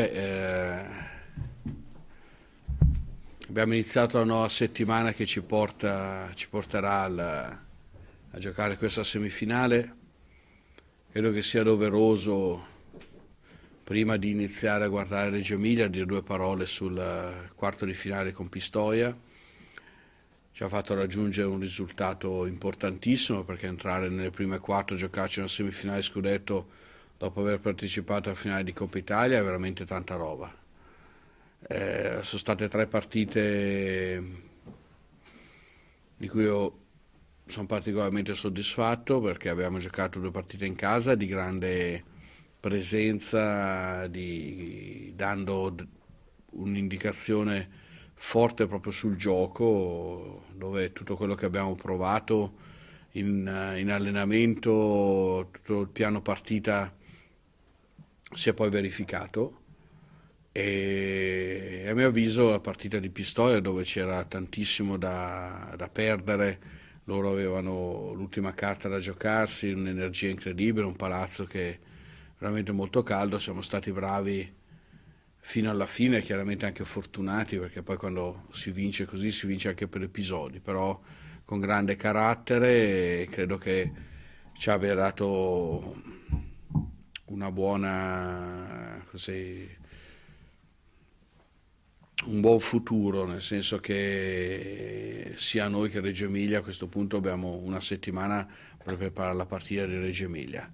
Beh, eh, abbiamo iniziato la nuova settimana che ci, porta, ci porterà al, a giocare questa semifinale. Credo che sia doveroso, prima di iniziare a guardare Reggio Emilia, dire due parole sul quarto di finale con Pistoia. Ci ha fatto raggiungere un risultato importantissimo perché entrare nelle prime quattro, giocarci una semifinale scudetto dopo aver partecipato alla finale di Coppa Italia, è veramente tanta roba. Eh, sono state tre partite di cui io sono particolarmente soddisfatto perché abbiamo giocato due partite in casa di grande presenza, di, dando un'indicazione forte proprio sul gioco, dove tutto quello che abbiamo provato in, in allenamento, tutto il piano partita si è poi verificato e a mio avviso la partita di Pistoia dove c'era tantissimo da, da perdere, loro avevano l'ultima carta da giocarsi, un'energia incredibile, un palazzo che è veramente molto caldo, siamo stati bravi fino alla fine, chiaramente anche fortunati perché poi quando si vince così si vince anche per episodi, però con grande carattere e credo che ci abbia dato una buona, così, un buon futuro, nel senso che sia noi che Reggio Emilia a questo punto abbiamo una settimana per preparare la partita di Reggio Emilia.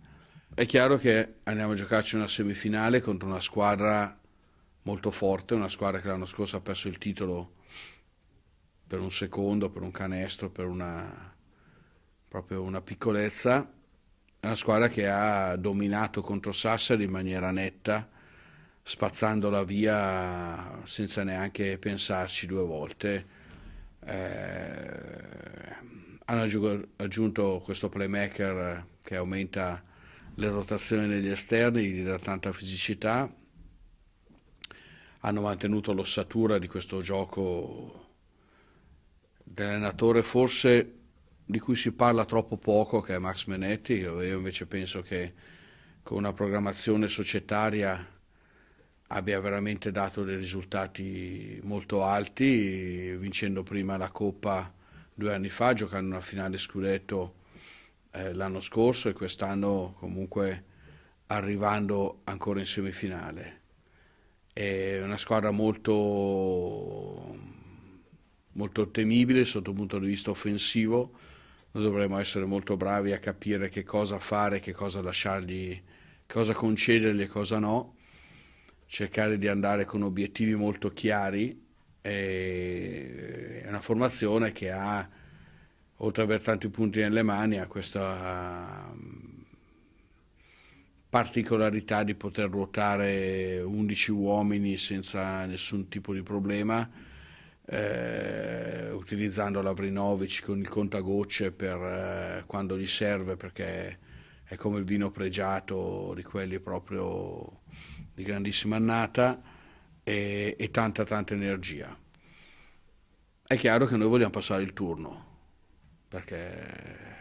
È chiaro che andiamo a giocarci una semifinale contro una squadra molto forte, una squadra che l'anno scorso ha perso il titolo per un secondo, per un canestro, per una, proprio una piccolezza una squadra che ha dominato contro Sassari in maniera netta, spazzandola via senza neanche pensarci due volte. Eh, hanno aggiunto questo playmaker che aumenta le rotazioni negli esterni, gli dà tanta fisicità. Hanno mantenuto l'ossatura di questo gioco dell'allenatore, forse di cui si parla troppo poco, che è Max Menetti, io invece penso che con una programmazione societaria abbia veramente dato dei risultati molto alti, vincendo prima la Coppa due anni fa, giocando una finale scudetto eh, l'anno scorso e quest'anno comunque arrivando ancora in semifinale. È una squadra molto, molto temibile sotto il punto di vista offensivo, noi dovremmo essere molto bravi a capire che cosa fare, che cosa lasciargli, cosa concedergli e cosa no, cercare di andare con obiettivi molto chiari. È una formazione che ha, oltre ad aver tanti punti nelle mani, ha questa mm, particolarità di poter ruotare 11 uomini senza nessun tipo di problema eh, utilizzando Lavrinovic con il contagocce per, eh, quando gli serve perché è come il vino pregiato di quelli proprio di grandissima annata e, e tanta tanta energia. È chiaro che noi vogliamo passare il turno perché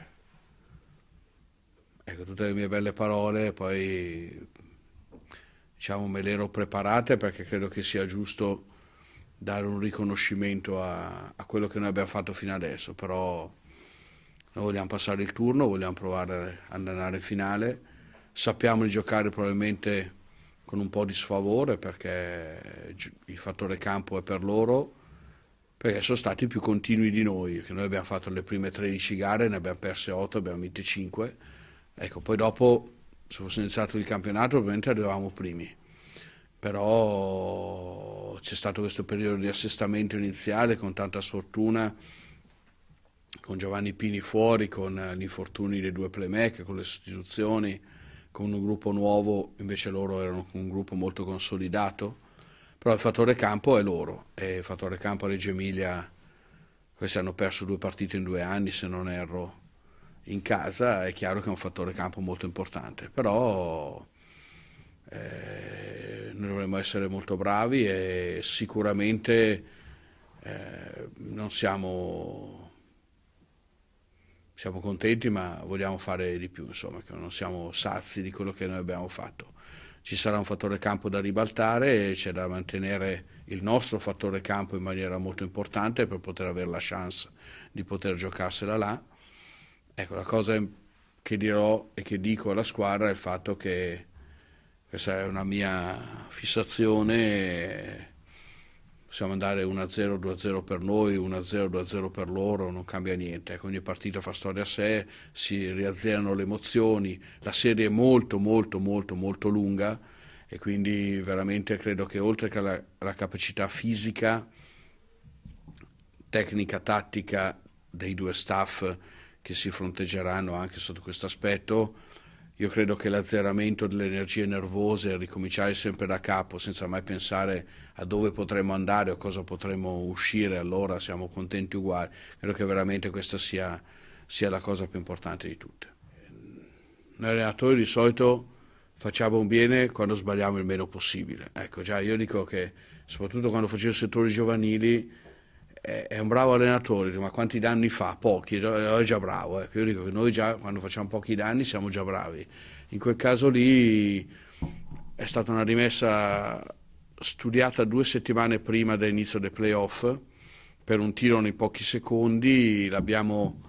ecco, tutte le mie belle parole poi diciamo me le ero preparate perché credo che sia giusto dare un riconoscimento a, a, quello che noi abbiamo fatto fino adesso, però noi vogliamo passare il turno, vogliamo provare ad andare in finale, sappiamo di giocare probabilmente con un po' di sfavore perché il fattore campo è per loro, perché sono stati più continui di noi, che noi abbiamo fatto le prime 13 gare, ne abbiamo perse 8, abbiamo vinte 5, ecco, poi dopo se fosse iniziato il campionato ovviamente arrivavamo primi però c'è stato questo periodo di assestamento iniziale con tanta sfortuna, con Giovanni Pini fuori, con gli infortuni dei due playmaker, con le sostituzioni, con un gruppo nuovo, invece loro erano un gruppo molto consolidato, però il fattore campo è loro e il fattore campo a Reggio Emilia, questi hanno perso due partite in due anni se non erro in casa, è chiaro che è un fattore campo molto importante, però... Eh, noi dovremmo essere molto bravi e sicuramente eh, non siamo, siamo, contenti ma vogliamo fare di più, insomma, non siamo sazi di quello che noi abbiamo fatto. Ci sarà un fattore campo da ribaltare e c'è da mantenere il nostro fattore campo in maniera molto importante per poter avere la chance di poter giocarsela là. Ecco, la cosa che dirò e che dico alla squadra è il fatto che questa è una mia fissazione. Possiamo andare 1-0, 2-0 per noi, 1-0, 2-0 per loro, non cambia niente. Ecco, ogni partita fa storia a sé, si riazzerano le emozioni. La serie è molto, molto, molto, molto lunga e quindi veramente credo che oltre che alla, alla capacità fisica, tecnica, tattica dei due staff che si fronteggeranno anche sotto questo aspetto, io credo che l'azzeramento delle energie nervose, ricominciare sempre da capo senza mai pensare a dove potremmo andare o cosa potremmo uscire, allora siamo contenti uguali, credo che veramente questa sia, sia la cosa più importante di tutte. Noi allenatori di solito facciamo un bene quando sbagliamo il meno possibile. Ecco, già io dico che soprattutto quando facevo settori giovanili è un bravo allenatore, ma quanti danni fa? Pochi, è già bravo. Ecco. Io dico che noi già quando facciamo pochi danni siamo già bravi. In quel caso lì è stata una rimessa studiata due settimane prima dell'inizio dei playoff per un tiro nei pochi secondi, l'abbiamo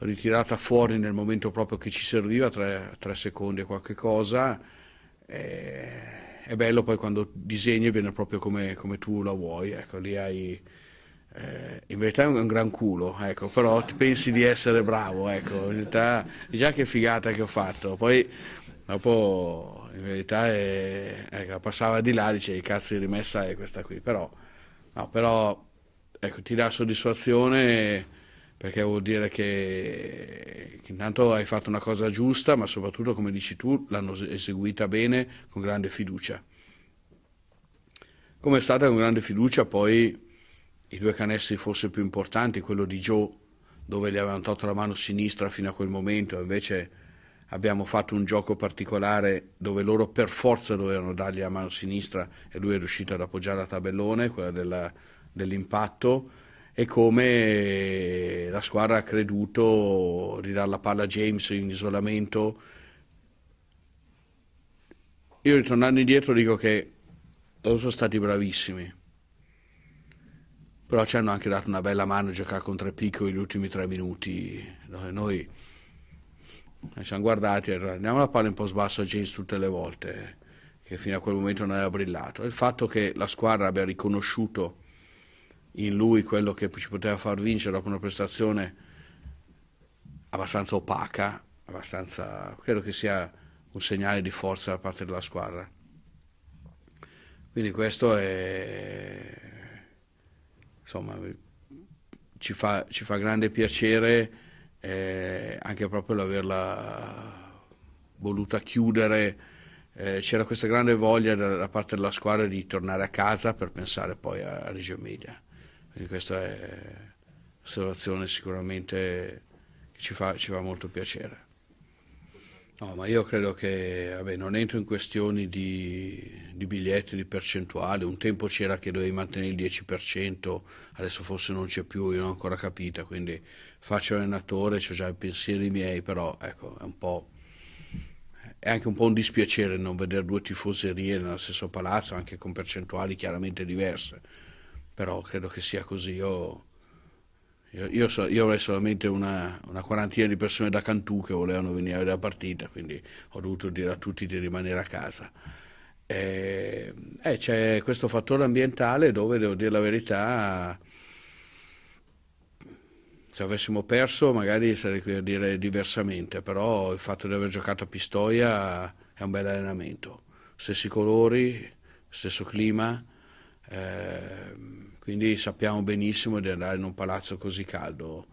ritirata fuori nel momento proprio che ci serviva, tre, tre secondi e qualche cosa. E, è bello poi quando disegni e viene proprio come, come tu la vuoi, ecco, lì hai eh, in verità è un gran culo, ecco, però pensi di essere bravo, ecco, in realtà già che figata che ho fatto, poi dopo in verità è, ecco, passava di là dice dicevi cazzo di rimessa è questa qui, però, no, però ecco, ti dà soddisfazione perché vuol dire che, che intanto hai fatto una cosa giusta, ma soprattutto come dici tu l'hanno eseguita bene con grande fiducia. Come è stata con grande fiducia poi i due canestri forse più importanti, quello di Joe dove gli avevano tolto la mano sinistra fino a quel momento, invece abbiamo fatto un gioco particolare dove loro per forza dovevano dargli la mano sinistra e lui è riuscito ad appoggiare a tabellone, quella dell'impatto e come la squadra ha creduto di dare la palla a James in isolamento. Io ritornando indietro dico che loro sono stati bravissimi però ci hanno anche dato una bella mano a giocare con tre piccoli gli ultimi tre minuti noi eh, ci siamo guardati e andiamo la palla un po' sbasso a James tutte le volte che fino a quel momento non aveva brillato il fatto che la squadra abbia riconosciuto in lui quello che ci poteva far vincere dopo una prestazione abbastanza opaca abbastanza credo che sia un segnale di forza da parte della squadra quindi questo è insomma, ci fa, ci fa grande piacere eh, anche proprio l'averla voluta chiudere. Eh, c'era questa grande voglia da, da, parte della squadra di tornare a casa per pensare poi a, a Reggio Emilia. Quindi questa è un'osservazione sicuramente che ci fa, ci fa molto piacere. No, ma io credo che, vabbè, non entro in questioni di di biglietti, di percentuali, un tempo c'era che dovevi mantenere il 10%, adesso forse non c'è più, io non ho ancora capito. quindi faccio allenatore, ho già i pensieri miei, però ecco, è un po' è anche un po' un dispiacere non vedere due tifoserie nello stesso palazzo, anche con percentuali chiaramente diverse, però credo che sia così. Io, io, io, so, io avrei solamente una, una, quarantina di persone da Cantù che volevano venire alla partita, quindi ho dovuto dire a tutti di rimanere a casa. Eh, eh, c'è questo fattore ambientale dove, devo dire la verità, se avessimo perso magari sarei qui a dire diversamente, però il fatto di aver giocato a Pistoia è un bel allenamento. Stessi colori, stesso clima, eh, quindi sappiamo benissimo di andare in un palazzo così caldo.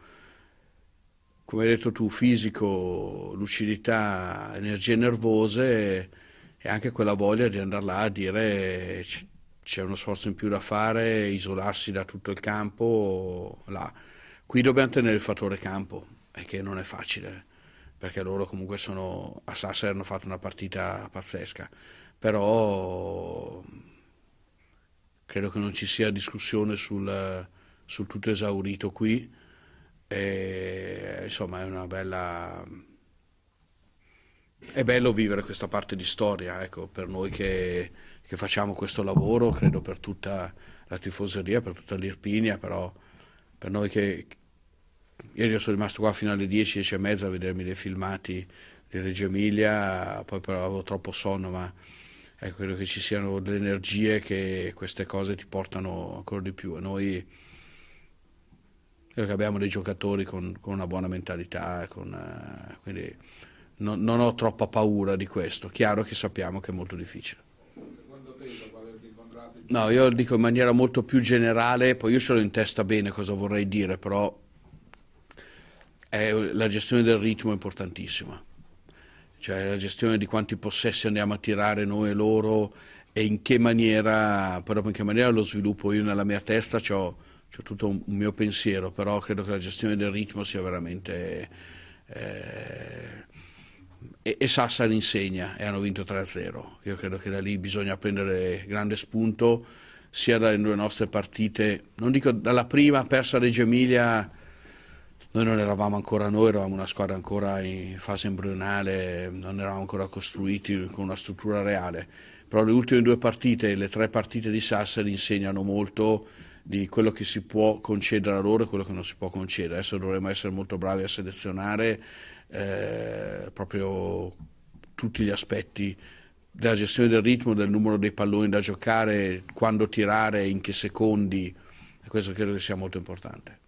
Come hai detto tu, fisico, lucidità, energie nervose e anche quella voglia di andare là a dire c'è uno sforzo in più da fare, isolarsi da tutto il campo, là. Qui dobbiamo tenere il fattore campo, e che non è facile, perché loro comunque sono, a Sassari hanno fatto una partita pazzesca, però credo che non ci sia discussione sul, sul tutto esaurito qui, e, insomma è una bella è bello vivere questa parte di storia, ecco, per noi che, che facciamo questo lavoro, credo per tutta la tifoseria, per tutta l'Irpinia, però per noi che... Ieri io sono rimasto qua fino alle 10, 10 e mezza a vedermi dei filmati di Reggio Emilia, poi però avevo troppo sonno, ma ecco, credo che ci siano delle energie che queste cose ti portano ancora di più. E noi credo che abbiamo dei giocatori con, con una buona mentalità, con, uh, quindi no, non ho troppa paura di questo, chiaro che sappiamo che è molto difficile. No, io dico in maniera molto più generale, poi io ce l'ho in testa bene cosa vorrei dire, però è, la gestione del ritmo è importantissima, cioè la gestione di quanti possessi andiamo a tirare noi e loro e in che maniera, però in che maniera lo sviluppo io nella mia testa ho c'è tutto un mio pensiero, però credo che la gestione del ritmo sia veramente eh, e, e Sassari insegna e hanno vinto 3-0. Io credo che da lì bisogna prendere grande spunto sia dalle due nostre partite, non dico dalla prima persa Reggio Emilia, noi non eravamo ancora noi, eravamo una squadra ancora in fase embrionale, non eravamo ancora costruiti con una struttura reale, però le ultime due partite, e le tre partite di Sassari insegnano molto di quello che si può concedere a loro e quello che non si può concedere. Adesso dovremmo essere molto bravi a selezionare eh, proprio tutti gli aspetti della gestione del ritmo, del numero dei palloni da giocare, quando tirare, in che secondi, E questo credo che sia molto importante.